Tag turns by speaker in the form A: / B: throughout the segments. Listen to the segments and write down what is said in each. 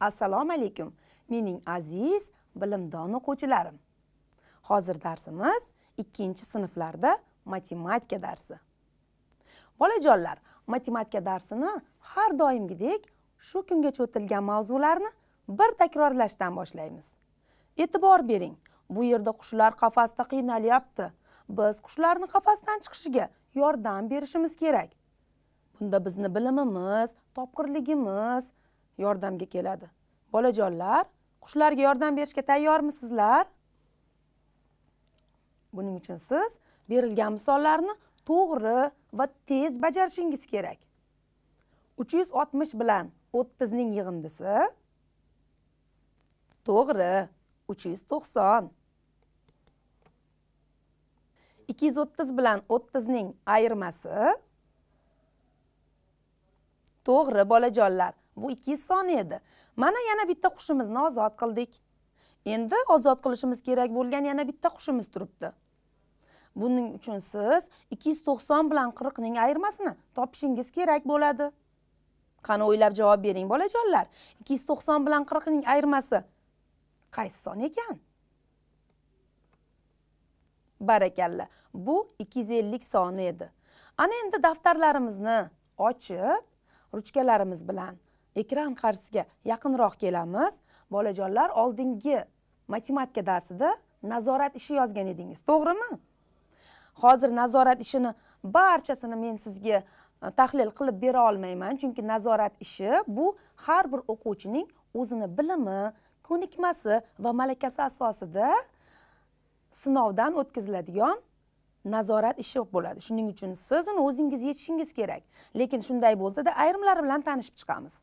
A: assalomu alaykum mening aziz bilimdon o'quvchilarim hozir darsimiz ikkinchi sinflarda matematika darsi bolajonlar matematika darsini har doimgidek shu kungacha o'tilgan mavzularni bir takrorlashdan boshlaymiz e'tibor bering bu yerda qushlar qafasda qiynalyapti biz qushlarni qafasdan chiqishiga yordam berishimiz kerak bunda bizni bilimimiz topqirligimiz yordamga keladi bolajonlar qushlarga yordam berishga tayyormisizlar buning uchun siz berilgan misollarni to'g'ri va tez bajarishingiz kerak uch yuz oltmish bilan o'ttizning yig'indisi to'g'ri uch yuz to'qson ikki yuz o'ttiz bilan o'ttizning ayirmasi to'g'ri bolajonlar bu ikki son edi mana yana bitta qushimizni ozod qildik endi ozod qilishimiz kerak bo'lgan yana bitta qushimiz turibdi buning uchun siz ikki yuz to'qson bilan qirqning ayirmasini topishingiz kerak bo'ladi qani o'ylab javob bering bolajonlar ikki yuz to'qson bilan qirqning ayirmasi qaysi son ekan barakalla bu 250 soni edi ana endi daftarlarimizni ochib ruchkalarimiz bilan ekran qarshisiga yaqinroq kelamiz bolajonlar oldingi matematika darsida nazorat ishi yozgan edingiz to'g'rimi hozir nazorat ishini barchasini men sizga e, tahlil qilib bera olmayman chunki nazorat ishi bu har bir o'quvchining o'zini bilimi ko'nikmasi va malakasi asosida sinovdan o'tkaziladigan nazorat ishi bo'ladi shuning uchun siz uni o'zingiz yechishingiz kerak lekin shunday bo'lsada ayrimlari bilan tanishib chiqamiz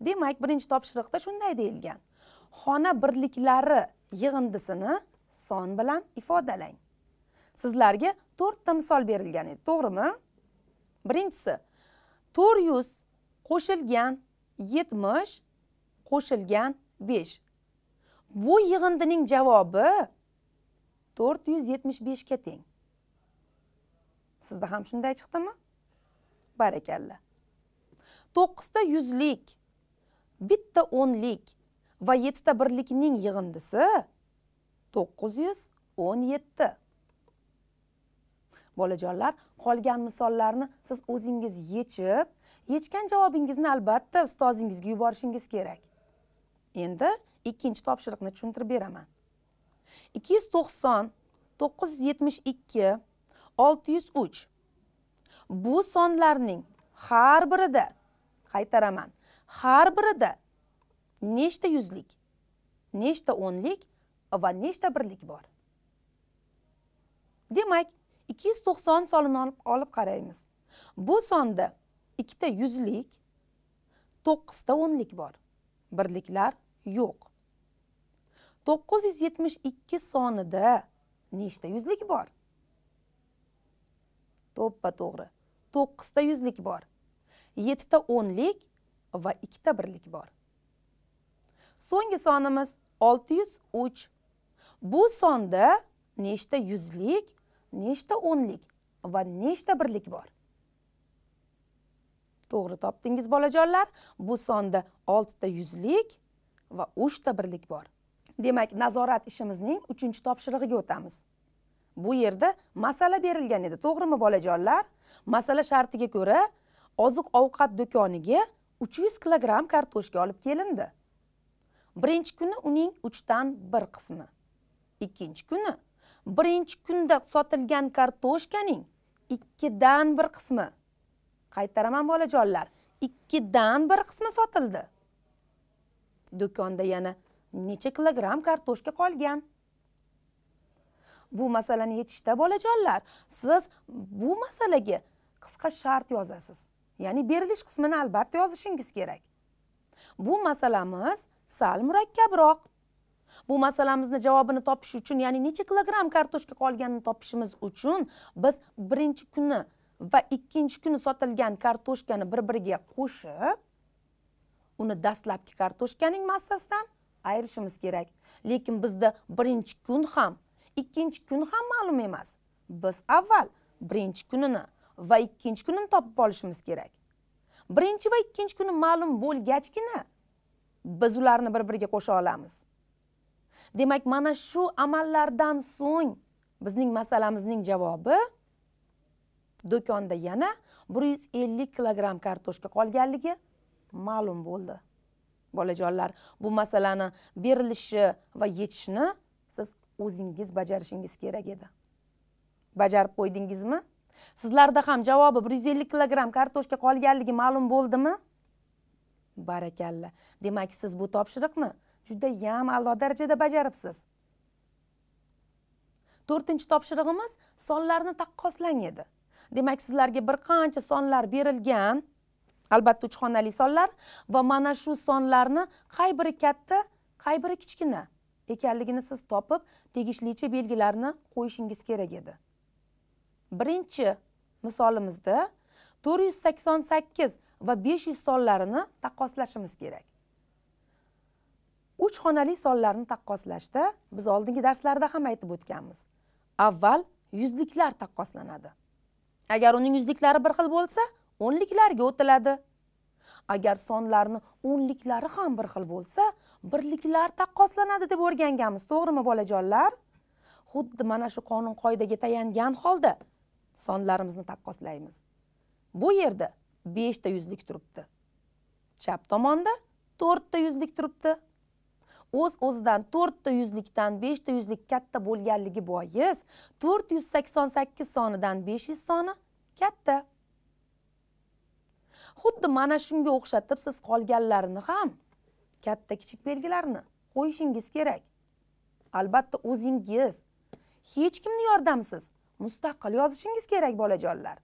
A: demak birinchi topshiriqda shunday deyilgan xona birliklari yig'indisini son bilan ifodalang sizlarga to'rtta misol berilgan edi to'g'rimi birinchisi to'rt yuz qo'shilgan yetmish qo'shilgan besh bu yig'indining javobi to'rt yuz yetmish beshga teng sizda ham shunday chiqdimi barakalla to'qqizta yuzlik bitta o'nlik va yettita birlikning yig'indisi to'qqiz yuz o'n yetti bolajonlar qolgan misollarni siz o'zingiz yechib yechgan javobingizni albatta ustozingizga yuborishingiz kerak endi ikkinchi topshiriqni tushuntirib beraman ikki yuz to'qson to'qqiz yuz yetmish ikki olti yuz uch bu sonlarning har birida qaytaraman har birida nechta yuzlik nechta o'nlik va nechta birlik bor demak 290 sonini olib olib qaraymiz bu sonda ikkita yuzlik to'qqizta o'nlik bor birliklar yo'q 972 sonida nechta yuzlik bor to'ppa to'g'ri to'qqizta yuzlik bor yettita o'nlik va ikkita birlik bor so'nggi sonimiz 603. bu sonda nechta yuzlik nechta o'nlik va nechta birlik bor to'g'ri topdingiz bolajonlar bu sonda 6 ta yuzlik va 3 ta birlik bor demak nazorat ishimizning 3 topshirig'iga o'tamiz bu yerda masala berilgan edi to'g'rimi bolajonlar masala shartiga ko'ra oziq ovqat do'koniga 300 kg kartoshka olib kelindi. Birinchi kuni uning 3 dan 1 qismi. Ikkinchi kuni birinchi kunda sotilgan kartoshkaning 2 dan 1 qismi. Qaytaraman bolajonlar, 2 dan 1 qismi sotildi. Do'konda yana necha kilogram kartoshka qolgan? Bu masalani yechishda bolajonlar, siz bu masalaga qisqa shart yozasiz. ya'ni berilish qismini albatta yozishingiz kerak bu masalamiz sal murakkabroq bu masalamizni javobini topish uchun ya'ni necha kilogramm kartoshka qolganini topishimiz uchun biz birinchi kuni va ikkinchi kuni sotilgan kartoshkani bir biriga qo'shib uni dastlabki kartoshkaning massasidan ayirishimiz kerak lekin bizda birinchi kun ham ikkinchi kun ham ma'lum emas biz avval birinchi kunini va ikkinchi kunini topib olishimiz kerak birinchi va ikkinchi kuni ma'lum bo'lgachgina biz ularni bir biriga qo'sha olamiz demak mana shu amallardan so'ng bizning masalamizning javobi do'konda yana 150 kilogramm kartoshka qolganligi ma'lum bo'ldi bolajonlar bu masalani berilishi va yetishni siz o'zingiz bajarishingiz kerak edi bajarib qo'ydingizmi sizlarda ham javobi bir yuz ellik kilogramm kartoshka qolganligi ma'lum bo'ldimi barakalla demak siz bu topshiriqni judayam a'lo darajada bajaribsiz to'rtinchi topshirig'imiz sonlarni taqqoslang edi demak sizlarga bir qancha sonlar berilgan albatta uch xonali sonlar va mana shu sonlarni qay biri katta qay biri kichkina ekanligini siz topib tegishlicha belgilarni qo'yishingiz kerak edi birinchi misolimizda to'rt yuz sakson sakkiz va besh yuz sonlarini taqqoslashimiz kerak uch xonali sonlarni taqqoslashda biz oldingi darslarda ham aytib o'tganmiz avval yuzliklar taqqoslanadi agar uning yuzliklari bir xil bo'lsa o'nliklarga o'tiladi agar sonlarni o'nliklari ham bir xil bo'lsa birliklar taqqoslanadi deb o'rganganmiz to'g'rimi bolajonlar xuddi mana shu qonun qoidaga tayangan holda sonlarimizni taqqoslaymiz bu yerda beshta yuzlik turibdi chap tomonda to'rtta yuzlik turibdi o'z Uz o'zidan to'rtta yuzlikdan beshta yuzlik katta bo'lganligi bois to'rt yuz sakson sakkiz sonidan besh yuz soni katta xuddi mana shunga o'xshatib siz qolganlarini ham katta kichik belgilarini qo'yishingiz kerak albatta o'zingiz hech kimni yordamsiz mustaqil yozishingiz kerak bolajonlar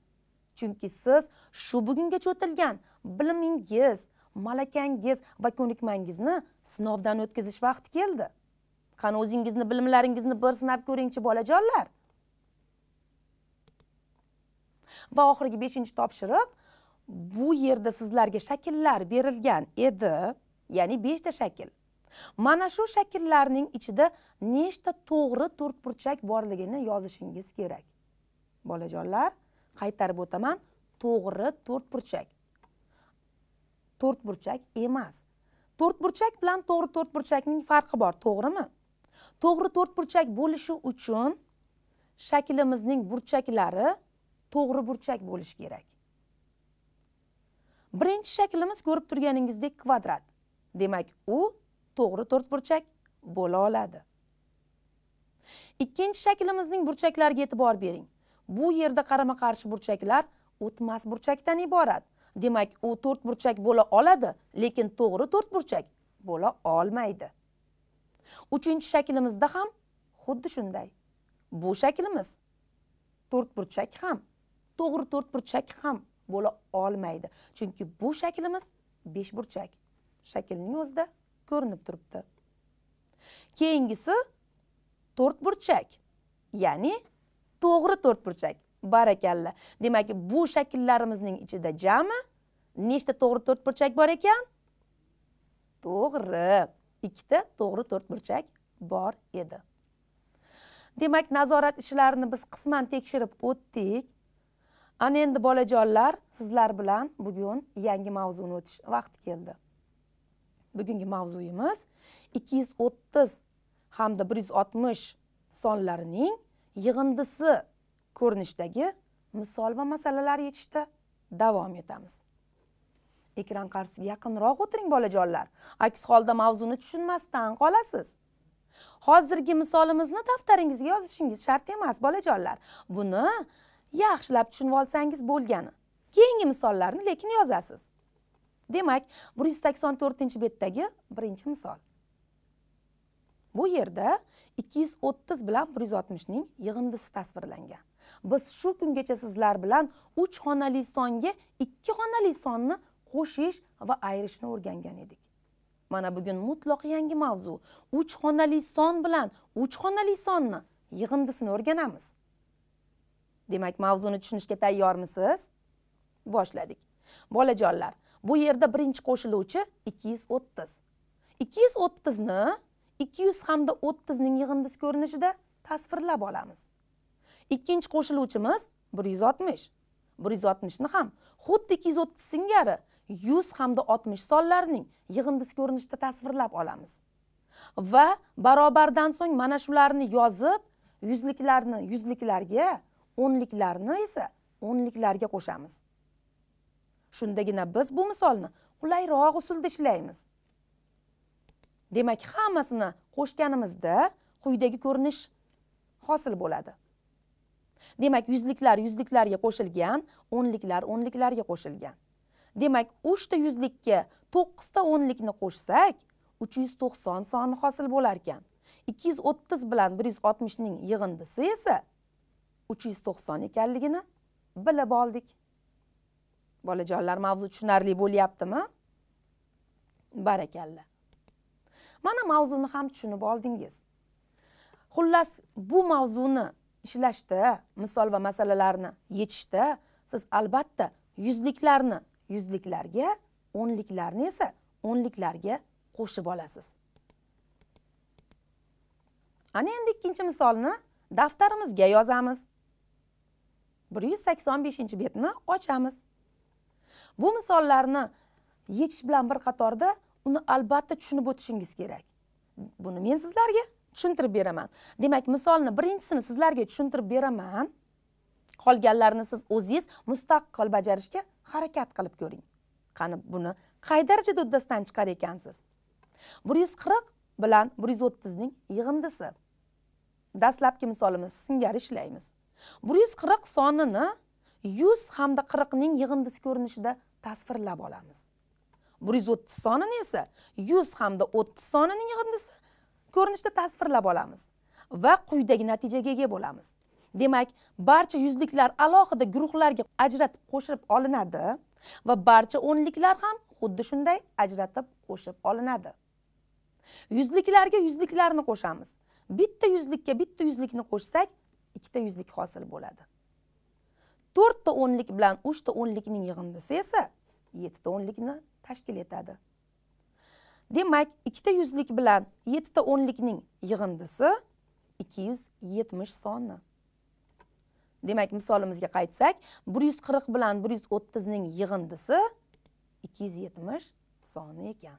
A: chunki siz shu bugungacha o'tilgan bilimingiz malakangiz va ko'nikmangizni sinovdan o'tkazish vaqti keldi qani o'zingizni bilimlaringizni bir sinab ko'ringchi bolajonlar va oxirgi beshinchi topshiriq bu yerda sizlarga shakllar berilgan edi ya'ni beshta shakl mana shu shakllarning ichida nechta to'g'ri to'rtburchak borligini yozishingiz kerak bolajonlar qaytarib o'taman to'g'ri to'rtburchak to'rtburchak emas to'rtburchak bilan to'g'ri to'rtburchakning farqi bor to'g'rimi to'g'ri to'rtburchak bo'lishi uchun shaklimizning burchaklari to'g'ri burchak bo'lishi kerak birinchi shaklimiz ko'rib turganingizdek kvadrat demak u to'g'ri to'rtburchak bo'la oladi ikkinchi shaklimizning burchaklariga e'tibor bering bu yerda qarama qarshi burchaklar o'tmas burchakdan iborat demak u to'rtburchak bo'la oladi lekin to'g'ri to'rtburchak bo'la olmaydi uchinchi shaklimizda ham xuddi shunday bu shaklimiz to'rtburchak ham to'g'ri to'rtburchak ham bo'la olmaydi chunki bu shaklimiz beshburchak shaklning o'zida ko'rinib turibdi keyingisi to'rtburchak ya'ni to'g'ri to'rtburchak barakalla demak bu shakllarimizning ichida jami nechta to'g'ri to'rtburchak bor ekan to'g'ri ikkita to'g'ri to'rtburchak bor edi demak nazorat ishlarini biz qisman tekshirib o'tdik ana endi bolajonlar sizlar bilan bugun yangi mavzuni o'tish vaqti keldi bugungi mavzuyimiz 230 hamda 160 sonlarining yig'indisi ko'rinishdagi misol va masalalar yechishda davom etamiz ekran qarshisiga yaqinroq o'tiring bolajonlar aks holda mavzuni tushunmasdan qolasiz hozirgi misolimizni daftaringizga yozishingiz shart emas bolajonlar buni yaxshilab tushunib olsangiz bo'lgani keyingi misollarni lekin yozasiz demak 184 betdagi birinchi misol bu yerda 230 bilan 160 ning yig'indisi tasvirlangan biz shu kungacha sizlar bilan uch xonali songa ikki xonali sonni qo'shish va ayirishni o'rgangan edik mana bugun mutloq yangi mavzu uch xonali son bilan uch xonali sonni yig'indisini o'rganamiz demak mavzuni tushunishga tayyormisiz boshladik bolajonlar bu yerda birinchi qo'shiluvchi 230. 230 ni 200 hamda 30 ning yig'indisi ko'rinishida tasvirlab olamiz. Ikkinchi qo'shiluvchimiz 160. 160 ni ham xuddi 230 singari 100 hamda 60 sonlarining yig'indisi ko'rinishida tasvirlab olamiz. Va barobardan so'ng mana shularni yozib, yuzliklarni yuzliklarga, o'nliklarni esa o'nliklarga qo'shamiz. shundagina biz bu misolni qulayroq usulda ishlaymiz demak hammasini qo'shganimizda quyidagi ko'rinish hosil bo'ladi demak yuzliklar yuzliklarga qo'shilgan o'nliklar o'nliklarga qo'shilgan demak uchta yuzlikka to'qqizta o'nlikni qo'shsak uch yuz to'qson soni hosil bo'lar ekan ikki yuz o'ttiz bilan bir yuz oltmishning yig'indisi esa uch yuz to'qson ekanligini bilib oldik bolajonlar mavzu tushunarli bo'lyaptimi barakalla mana mavzuni ham tushunib oldingiz xullas bu mavzuni ishlashda misol va masalalarni yechishda siz albatta yuzliklarni yuzliklarga o'nliklarni esa o'nliklarga qo'shib olasiz ana endi ikkinchi misolni daftarimizga yozamiz bir yuz sakson beshinchi betni ochamiz bu misollarni yechish bilan bir qatorda uni albatta tushunib o'tishingiz kerak buni men sizlarga tushuntirib beraman demak misolni birinchisini sizlarga tushuntirib beraman qolganlarini siz o'zingiz mustaqil bajarishga harakat qilib ko'ring qani buni qay darajada uddasidan chiqar ekansiz bir yuz qirq bilan bir yuz o'ttizning yig'indisi dastlabki misolimiz singari ishlaymiz bir yuz qirq sonini yuz hamda qirqning yig'indisi ko'rinishida tasvirlab olamiz bir yuz o'ttiz sonini esa yuz hamda o'ttiz sonining yig'indisi ko'rinishida tasvirlab olamiz va quyidagi natijaga ega bo'lamiz demak barcha yuzliklar alohida guruhlarga ajratib qo'shib olinadi va barcha o'nliklar ham xuddi shunday ajratib qo'shib olinadi yuzliklarga yuzliklarni qo'shamiz bitta yuzlikka bitta yuzlikni qo'shsak ikkita yuzlik hosil bo'ladi to'rtta o'nlik bilan uchta o'nlikning yig'indisi esa yettita o'nlikni tashkil etadi demak ikkita yuzlik bilan yettita o'nlikning yig'indisi ikki yuz yetmish soni demak misolimizga qaytsak bir yuz qirq bilan bir yuz o'ttizning yig'indisi ikki yuz yetmish soni ekan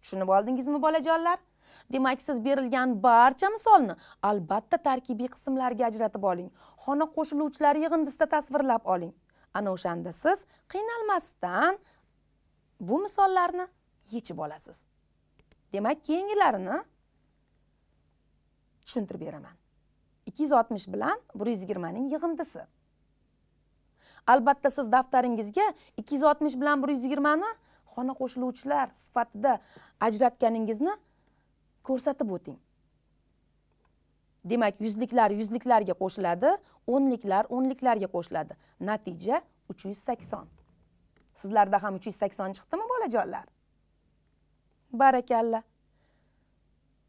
A: tushunib oldingizmi bolajonlar demak siz berilgan barcha misolni albatta tarkibiy qismlarga ajratib oling xona qo'shiluvchilar yig'indisida tasvirlab oling ana o'shanda siz qiynalmasdan bu misollarni yechib olasiz demak keyingilarini tushuntirib beraman 260 bilan 120 ning yig'indisi albatta siz daftaringizga 260 bilan 120 ni xona qo'shiluvchilar sifatida ajratganingizni ko'rsatib o'ting demak yuzliklar yuzliklarga qo'shiladi o'nliklar o'nliklarga qo'shiladi natija uch yuz sakson sizlarda ham uch yuz sakson chiqdimi bolajonlar barakalla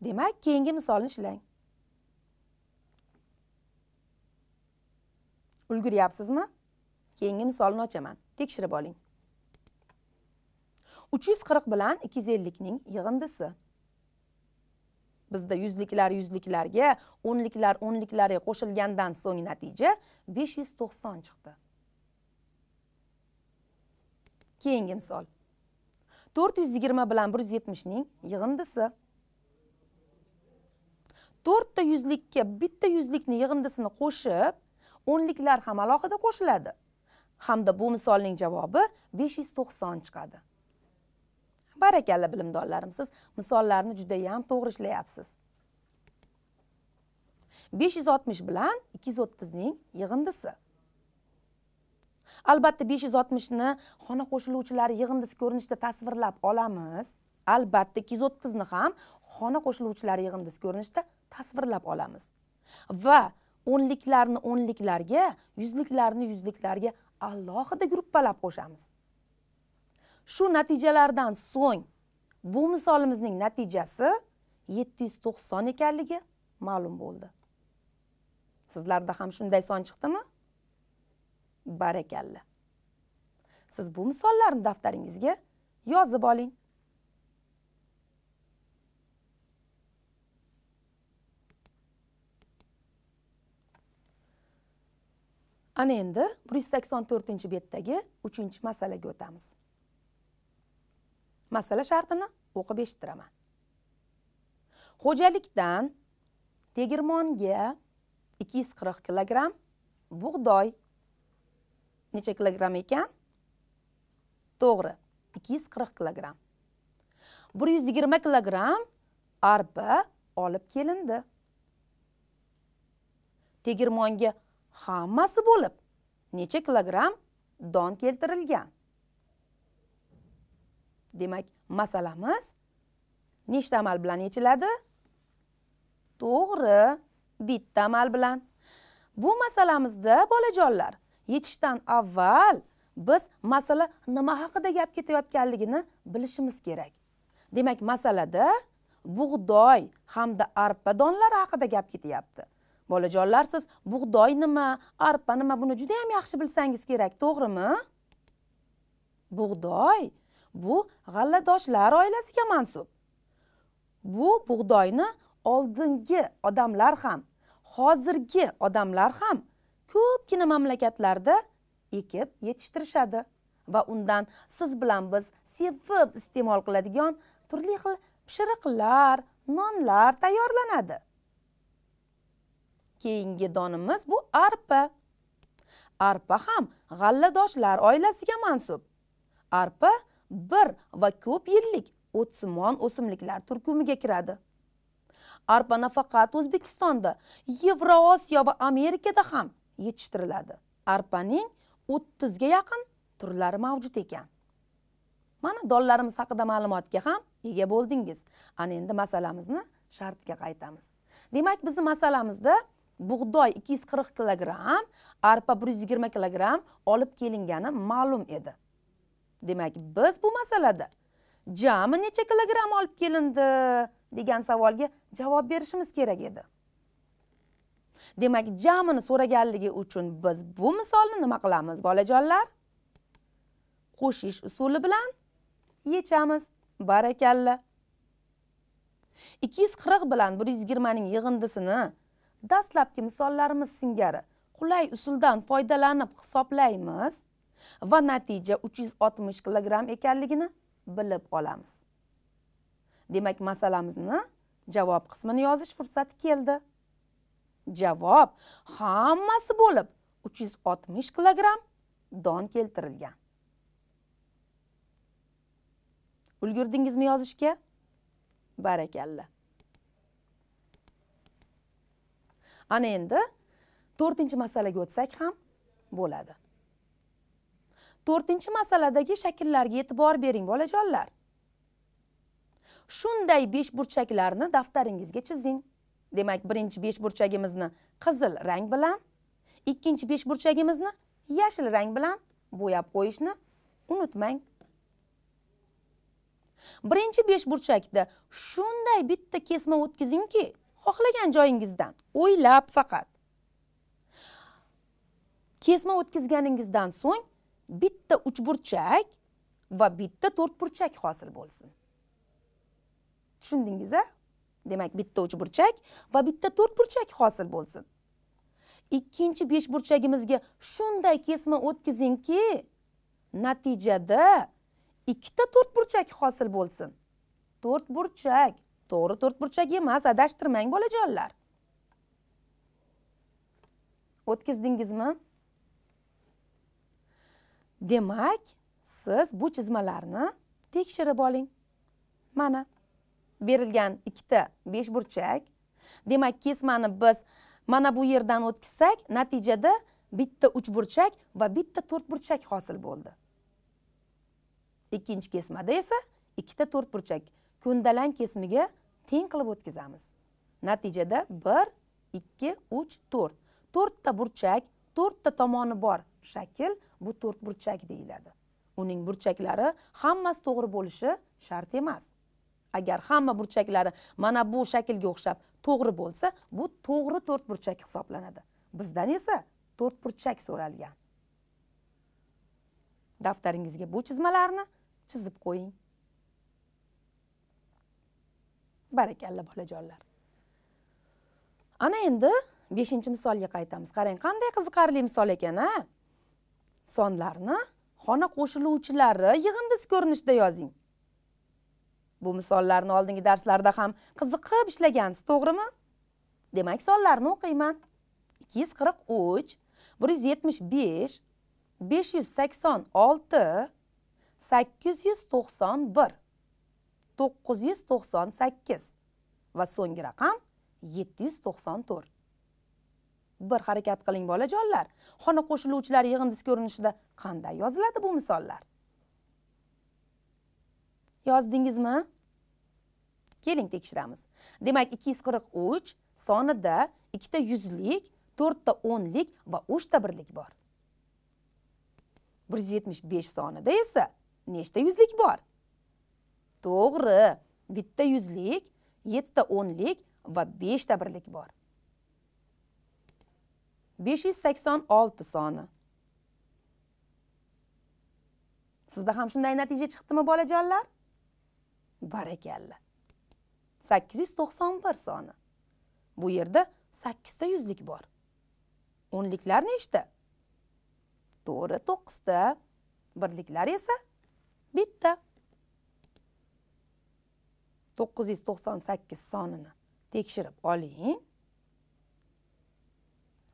A: demak keyingi misolni ishlang ulguryapsizmi keyingi misolni ochaman tekshirib oling uch yuz qirq bilan ikki yuz ellikning yig'indisi bizda yuzliklar yuzliklarga o'nliklar o'nliklarga qo'shilgandan so'ng natija besh yuz to'qson chiqdi keyingi misol to'rt yuz yigirma bilan bir yuz yetmishning yig'indisi to'rtta yuzlikka bitta yuzlikni yig'indisini qo'shib o'nliklar ham alohida qo'shiladi hamda bu misolning javobi besh yuz to'qson chiqadi barakalla bilimdonlarim siz misollarni ham to'g'ri ishlayapsiz 560 bilan 230 ning yig'indisi albatta 560 ni xona qo'shiluvchilari yig'indisi ko'rinishida tasvirlab olamiz albatta 230 ni ham xona qo'shiluvchilari yig'indisi ko'rinishida tasvirlab olamiz va o'nliklarni o'nliklarga yuzliklarni yuzliklarga alohida gruppalab qo'shamiz shu natijalardan so'ng bu misolimizning natijasi 790 ekanligi ma'lum bo'ldi sizlarda ham shunday son chiqdimi barakalla siz bu misollarni daftaringizga yozib oling ana endi bir yuz sakson to'rtinchi betdagi uchinchi masalaga o'tamiz masala shartini o'qib eshittiraman xo'jalikdan tegirmonga 240 kg kilogramm bug'doy necha kilogramm ekan to'g'ri 240 kg. 120 kilogramm kilogramm arpa olib kelindi tegirmonga hammasi bo'lib necha kilogramm don keltirilgan demak masalamiz nechta amal bilan yechiladi to'g'ri bitta amal bilan bu masalamizda bolajonlar yechishdan avval biz masala nima haqida gap ketayotganligini bilishimiz kerak demak masalada bug'doy hamda arpa donlari haqida gap ketyapti bolajonlar siz bug'doy nima arpa nima buni juda ham yaxshi bilsangiz kerak to'g'rimi bug'doy bu g'alladoshlar oilasiga mansub bu bug'doyni oldingi odamlar ham hozirgi odamlar ham ko'pgina mamlakatlarda ekib yetishtirishadi va undan siz bilan biz sevib iste'mol qiladigan turli xil pishiriqlar nonlar tayyorlanadi keyingi donimiz bu arpa arpa ham g'alladoshlar oilasiga mansub arpa bir va ko'p yillik o'tsimon o'simliklar turkumiga kiradi arpa nafaqat o'zbekistonda yevroosiyo va amerikada ham yetishtiriladi arpaning o'ttizga yaqin turlari mavjud ekan mana donlarimiz haqida ma'lumotga ham ega bo'ldingiz ana endi masalamizni shartga qaytamiz demak bizni masalamizda bug'doy 240 kg, arpa 120 kg olib kelingani ma'lum edi demak biz bu masalada jami necha kilogramm olib kelindi degan savolga javob berishimiz kerak edi demak jamini so'raganligi uchun biz bu misolni nima qilamiz bolajonlar qo'shish usuli bilan yechamiz barakalla 240 bilan 120 ning yig'indisini dastlabki misollarimiz singari qulay usuldan foydalanib hisoblaymiz va natija 360 kg ekanligini bilib olamiz demak masalamizni javob qismini yozish fursati keldi javob hammasi bo'lib 360 kg don keltirilgan ulgurdingizmi yozishga barakalla ana endi 4 masalaga o'tsak ham bo'ladi to'rtinchi masaladagi shakllarga e'tibor bering bolajonlar shunday beshburchaklarni daftaringizga chizing demak birinchi beshburchagimizni qizil rang bilan ikkinchi beshburchagimizni yashil rang bilan bo'yab qo'yishni unutmang birinchi beshburchakda shunday bitta kesma o'tkazingki xohlagan joyingizdan o'ylab faqat kesma o'tkazganingizdan so'ng bitta uchburchak va bitta to'rtburchak hosil bo'lsin tushundingiz a demak bitta uchburchak va bitta to'rtburchak hosil bo'lsin ikkinchi beshburchagimizga shunday kesma o'tkazingki natijada ikkita to'rtburchak hosil bo'lsin to'rtburchak to'g'ri to'rtburchak emas adashtirmang bolajonlar o'tkazdingizmi demak siz bu chizmalarni tekshirib oling mana berilgan ikkita beshburchak demak kesmani biz mana bu yerdan o'tkazsak natijada bitta uchburchak va bitta burchak hosil bo'ldi ikkinchi kesmada esa ikkita burchak ko'ndalang kesmiga teng qilib o'tkazamiz natijada bir ikki uch to'rt to'rtta burchak to'rtta tomoni bor shakl bu burchak deyiladi uning burchaklari hammasi to'g'ri bo'lishi shart emas agar hamma burchaklari mana bu shaklga o'xshab to'g'ri bo'lsa bu to'g'ri to'rtburchak hisoblanadi bizdan esa to'rtburchak so'ralgan daftaringizga bu chizmalarni chizib qo'ying barakalla bolajonlar ana endi beshinchi misolga qaytamiz qarang qanday qiziqarli misol ekan a sonlarni xona qo'shiluvchilari yig'indisi ko'rinishida yozing bu misollarni oldingi darslarda ham qiziqib ishlagansiz to'g'rimi demak sonlarni o'qiyman 243 175 586 891 998 va so'nggi raqam 794 bir harakat qiling bolajonlar xona qo'shiluvchilar yig'indisi ko'rinishida qanday yoziladi bu misollar yozdingizmi keling tekshiramiz demak ikki yuz qirq uch sonida ikkita yuzlik to'rtta o'nlik va uchta birlik bor bir yuz yetmish besh sonida esa nechta yuzlik bor to'g'ri bitta yuzlik yettita o'nlik va beshta birlik bor 586 soni sizda ham shunday natija chiqdimi bolajonlar barakalla 891 soni bu yerda 8 ta yuzlik bor o'nliklar nechta to'g'ri 9 ta birliklar esa bitta 998 sonini tekshirib oling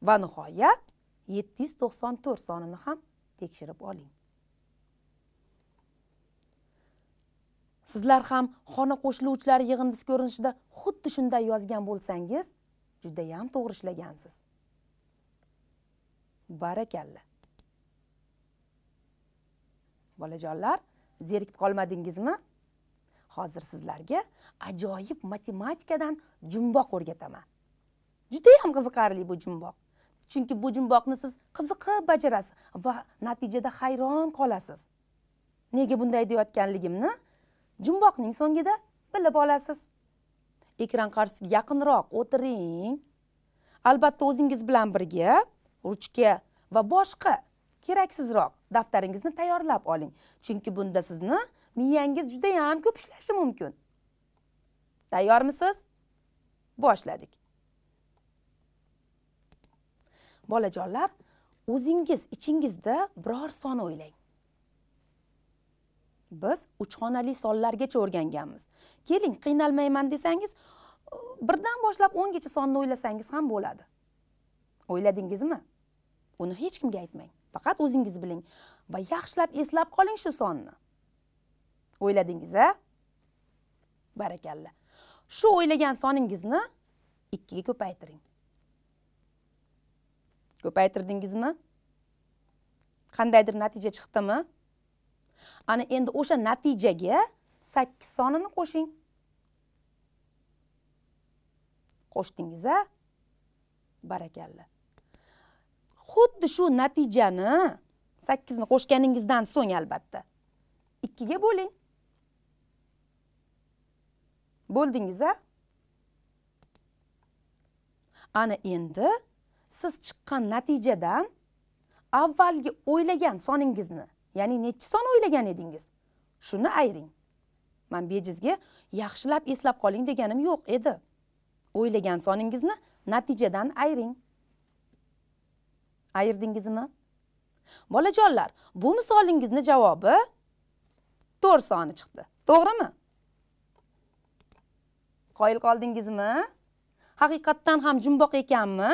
A: va nihoyat 794 sonini ham tekshirib oling sizlar ham xona qo'shiluvchilar yig'indisi ko'rinishida xuddi shunday yozgan bo'lsangiz judayam to'g'ri ishlagansiz barakalla bolajonlar zerikib qolmadingizmi hozir sizlarga ajoyib matematikadan jumboq o'rgataman judayam qiziqarli bu jumboq chunki bu jumboqni siz qiziqib bajarasiz va natijada hayron qolasiz nega bunday deyayotganligimni jumboqning so'ngida bilib olasiz ekran qarshisiga yaqinroq o'tiring albatta o'zingiz bilan birga ruchka va boshqa keraksizroq daftaringizni tayyorlab oling chunki bunda sizni miyangiz judayam ko'p ishlashi mumkin tayyormisiz boshladik bolajonlar o'zingiz ichingizda biror son o'ylang biz uch xonali sonlargacha o'rganganmiz keling qiynalmayman desangiz birdan boshlab o'ngacha sonni o'ylasangiz ham bo'ladi o'yladingizmi uni hech kimga aytmang faqat o'zingiz biling va yaxshilab eslab qoling shu sonni o'yladingiz a barakalla shu o'ylagan soningizni ikkiga ko'paytiring ko'paytirdingizmi qandaydir natija chiqdimi ana endi o'sha natijaga sakkiz sonini qo'shing qo'shdingiz a barakalla xuddi shu natijani sakkizni qo'shganingizdan so'ng albatta ikkiga bo'ling bo'ldingiz a ana endi siz chiqqan natijadan avvalgi o'ylagan soningizni ya'ni nechi son o'ylagan edingiz shuni ayring man bejizga yaxshilab eslab qoling deganim yo'q edi o'ylagan soningizni natijadan ayring ayirdingizmi bolajonlar bu misolingizni javobi to'rt soni chiqdi to'g'rimi qoyil qoldingizmi haqiqatdan ham jumboq ekanmi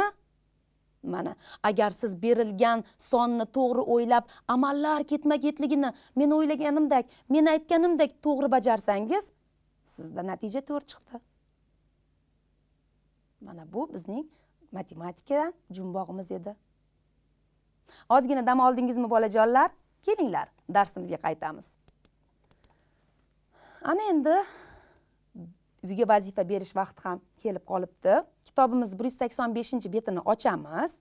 A: mana agar siz berilgan sonni to'g'ri o'ylab amallar ketma ketligini men o'ylaganimdek men aytganimdek to'g'ri bajarsangiz sizda natija to'rt chiqdi mana bu bizning matematika jumboqimiz edi ozgina dam oldingizmi bolajonlar kelinglar darsimizga qaytamiz ana endi uyga vazifa berish vaqti ham kelib qolibdi kitobimiz bir yuz sakson beshinchi betini ochamiz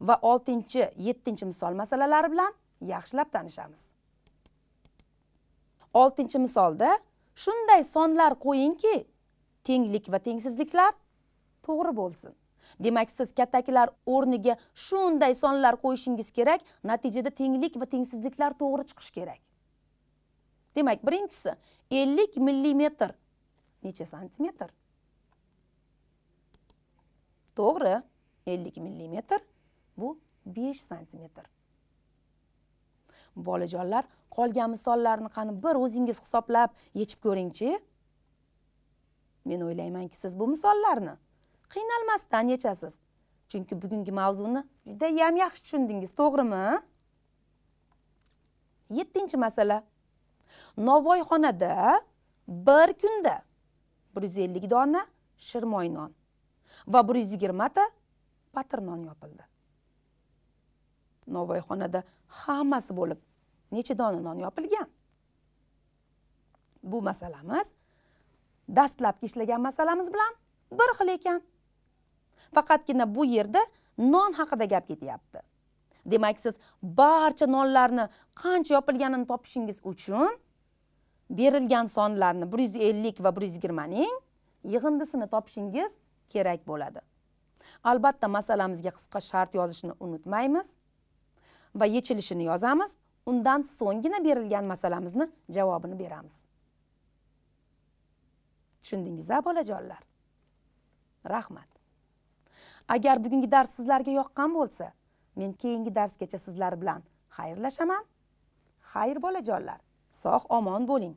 A: va oltinchi yettinchi misol masalalari bilan yaxshilab tanishamiz oltinchi misolda shunday sonlar qo'yingki tenglik va tengsizliklar to'g'ri bo'lsin demak siz kattakilar o'rniga shunday sonlar qo'yishingiz kerak natijada tenglik va tengsizliklar to'g'ri chiqishi kerak demak birinchisi ellik millimetr necha santimetr to'g'ri 50 mm bu 5 cm. bolajonlar qolgan misollarni qani bir o'zingiz hisoblab yechib ko'ringchi men o'ylaymanki siz bu misollarni qiynalmasdan yechasiz chunki bugungi mavzuni ham yaxshi tushundingiz to'g'rimi 7 masala Novoyxonada bir kunda 150 dona shirmoy non va bir yuz yigirmata patir non yopildi novvoyxonada hammasi bo'lib necha dona non yopilgan bu masalamiz dastlabki ishlagan masalamiz bilan bir xil ekan faqatgina bu yerda non haqida gap ketyapti demak siz barcha nonlarni qancha yopilganini topishingiz uchun berilgan sonlarni bir yuz ellik va bir yuz yigirmaning yig'indisini topishingiz kerak bo'ladi albatta masalamizga qisqa shart yozishni unutmaymiz va yechilishini yozamiz undan so'nggina berilgan masalamizni javobini beramiz tushundingiz a bolajonlar rahmat agar bugungi dars sizlarga yoqqan bo'lsa men keyingi darsgacha sizlar bilan xayrlashaman xayr bolajonlar sog' omon bo'ling